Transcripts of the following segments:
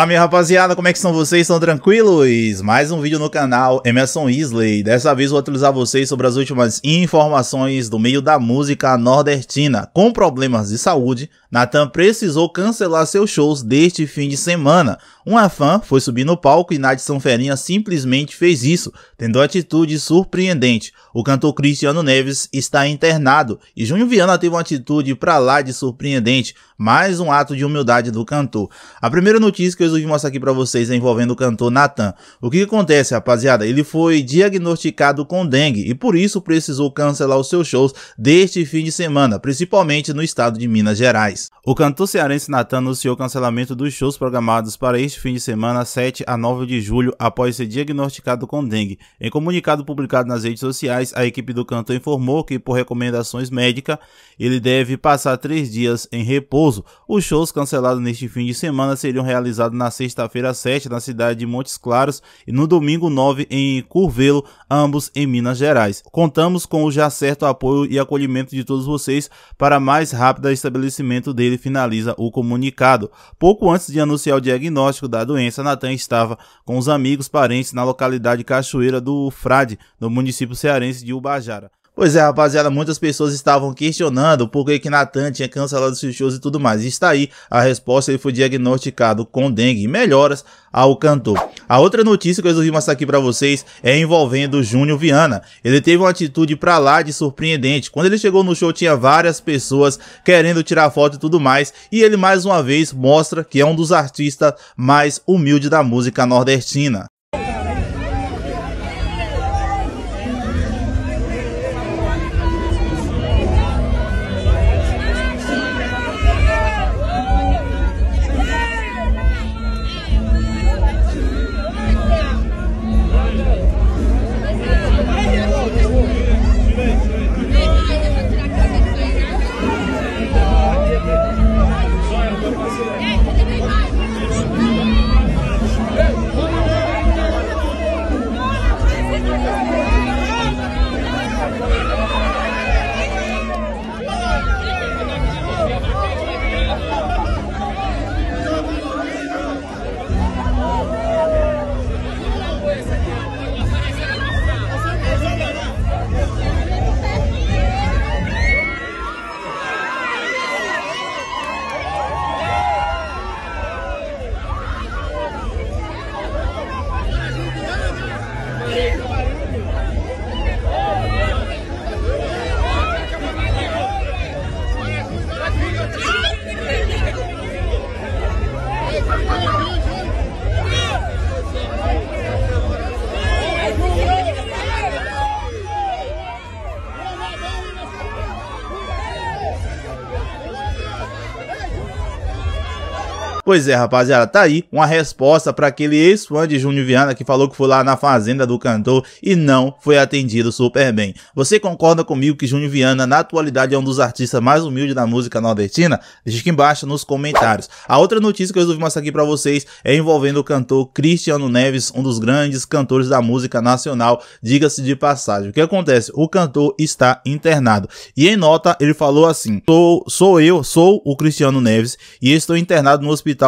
Fala minha rapaziada, como é que estão vocês? Estão tranquilos? Mais um vídeo no canal Emerson Isley. Dessa vez vou atualizar vocês sobre as últimas informações do meio da música nordestina. Com problemas de saúde, Nathan precisou cancelar seus shows deste fim de semana. Uma fã foi subir no palco e Nath Sanferinha simplesmente fez isso, tendo atitude surpreendente. O cantor Cristiano Neves está internado e Junho Viana teve uma atitude pra lá de surpreendente, mais um ato de humildade do cantor. A primeira notícia que eu coisa que aqui para vocês envolvendo o cantor Nathan. O que acontece, rapaziada? Ele foi diagnosticado com dengue e por isso precisou cancelar os seus shows deste fim de semana, principalmente no estado de Minas Gerais. O cantor cearense Nathan anunciou o cancelamento dos shows programados para este fim de semana, 7 a 9 de julho, após ser diagnosticado com dengue. Em comunicado publicado nas redes sociais, a equipe do cantor informou que, por recomendações médicas, ele deve passar três dias em repouso. Os shows cancelados neste fim de semana seriam realizados na sexta-feira 7 na cidade de Montes Claros e no domingo 9 em Curvelo, ambos em Minas Gerais. Contamos com o já certo apoio e acolhimento de todos vocês para mais rápido estabelecimento dele, finaliza o comunicado. Pouco antes de anunciar o diagnóstico da doença, Natan estava com os amigos parentes na localidade Cachoeira do Frade, no município cearense de Ubajara. Pois é, rapaziada, muitas pessoas estavam questionando por que, que Natan tinha cancelado seus shows e tudo mais. E está aí, a resposta ele foi diagnosticado com dengue. Melhoras ao cantor. A outra notícia que eu resolvi mostrar aqui para vocês é envolvendo Júnior Viana. Ele teve uma atitude pra lá de surpreendente. Quando ele chegou no show tinha várias pessoas querendo tirar foto e tudo mais, e ele mais uma vez mostra que é um dos artistas mais humildes da música nordestina. Pois é, rapaziada, tá aí uma resposta para aquele ex-fã de Júnior Viana que falou que foi lá na fazenda do cantor e não foi atendido super bem. Você concorda comigo que Júnior Viana, na atualidade, é um dos artistas mais humildes da música nordestina? Deixa aqui embaixo nos comentários. A outra notícia que eu resolvi mostrar aqui para vocês é envolvendo o cantor Cristiano Neves, um dos grandes cantores da música nacional, diga-se de passagem. O que acontece? O cantor está internado. E em nota, ele falou assim: sou, sou eu, sou o Cristiano Neves e estou internado no hospital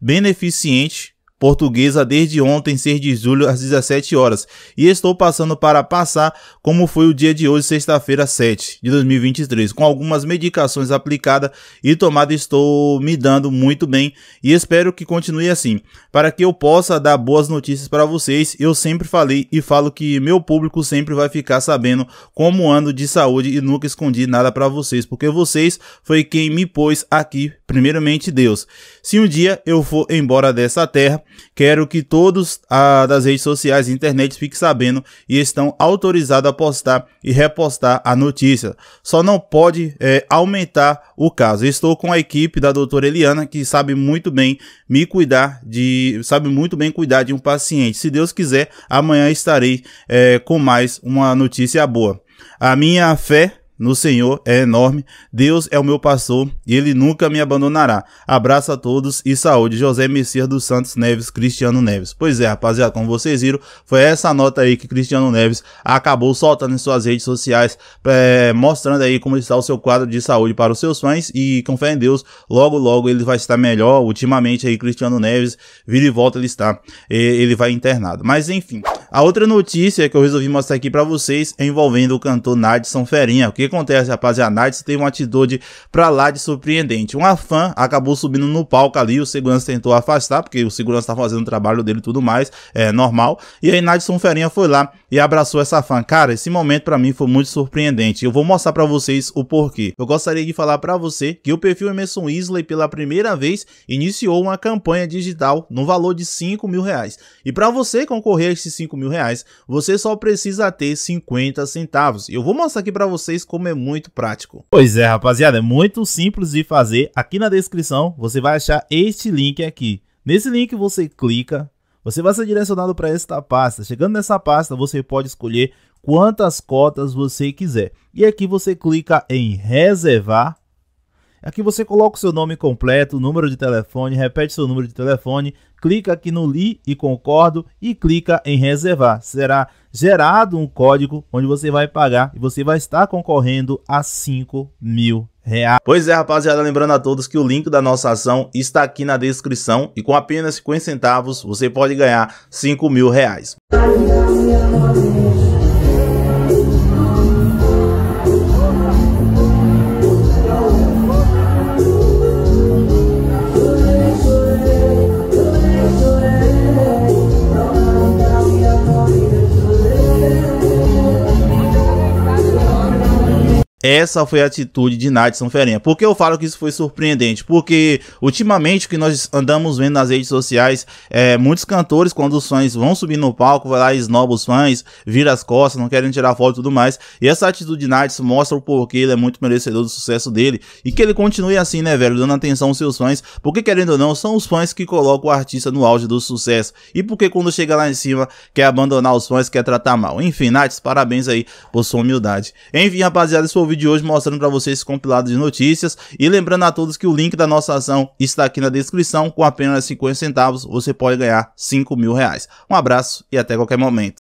beneficiente portuguesa desde ontem, 6 de julho, às 17 horas, e estou passando para passar como foi o dia de hoje, sexta-feira, 7 de 2023. Com algumas medicações aplicadas e tomada, estou me dando muito bem e espero que continue assim. Para que eu possa dar boas notícias para vocês, eu sempre falei e falo que meu público sempre vai ficar sabendo como ando de saúde e nunca escondi nada para vocês, porque vocês foi quem me pôs aqui, primeiramente Deus. Se um dia eu for embora dessa terra, Quero que todos a, ah, das redes sociais e internet fiquem sabendo e estão autorizados a postar e repostar a notícia. Só não pode é, aumentar o caso. Estou com a equipe da doutora Eliana, que sabe muito bem me cuidar de. sabe muito bem cuidar de um paciente. Se Deus quiser, amanhã estarei é, com mais uma notícia boa. A minha fé no Senhor é enorme. Deus é o meu pastor e ele nunca me abandonará. Abraço a todos e saúde. José Messias dos Santos Neves, Cristiano Neves. Pois é, rapaziada, como vocês viram, foi essa nota aí que Cristiano Neves acabou soltando em suas redes sociais, é, mostrando aí como está o seu quadro de saúde para os seus fãs e com fé em Deus, logo logo ele vai estar melhor. Ultimamente aí Cristiano Neves vira e volta ele está, ele vai internado. Mas enfim, a outra notícia que eu resolvi mostrar aqui para vocês é envolvendo o cantor Nadson Ferinha. O que acontece, rapaziada? A Nadson tem uma atitude pra lá de surpreendente. Uma fã acabou subindo no palco ali, o segurança tentou afastar, porque o segurança tá fazendo o trabalho dele e tudo mais, é normal. E aí Nadson Ferinha foi lá e abraçou essa fã. Cara, esse momento para mim foi muito surpreendente. Eu vou mostrar para vocês o porquê. Eu gostaria de falar para você que o perfil Emerson Isley, pela primeira vez, iniciou uma campanha digital no valor de 5 mil reais. E para você concorrer a esses 5 mil mil reais, você só precisa ter 50 centavos. Eu vou mostrar aqui para vocês como é muito prático. Pois é, rapaziada, é muito simples de fazer. Aqui na descrição você vai achar este link aqui. Nesse link você clica, você vai ser direcionado para esta pasta. Chegando nessa pasta, você pode escolher quantas cotas você quiser. E aqui você clica em reservar Aqui você coloca o seu nome completo, número de telefone, repete seu número de telefone, clica aqui no Li e Concordo e clica em Reservar. Será gerado um código onde você vai pagar e você vai estar concorrendo a 5 mil reais. Pois é, rapaziada, lembrando a todos que o link da nossa ação está aqui na descrição e com apenas 50 centavos você pode ganhar 5 mil reais. Essa foi a atitude de Nadson Ferinha. Por que eu falo que isso foi surpreendente? Porque ultimamente o que nós andamos vendo nas redes sociais é muitos cantores, quando os fãs vão subir no palco, vai lá e esnoba os fãs, vira as costas, não querem tirar foto e tudo mais. E essa atitude de Nadson mostra o porquê ele é muito merecedor do sucesso dele e que ele continue assim, né, velho? Dando atenção aos seus fãs, porque querendo ou não, são os fãs que colocam o artista no auge do sucesso. E porque quando chega lá em cima, quer abandonar os fãs, quer tratar mal. Enfim, Nadson, parabéns aí por sua humildade. Enfim, rapaziada, isso foi vídeo de hoje mostrando para vocês esse compilado de notícias e lembrando a todos que o link da nossa ação está aqui na descrição, com apenas 50 centavos você pode ganhar 5 mil reais. Um abraço e até qualquer momento.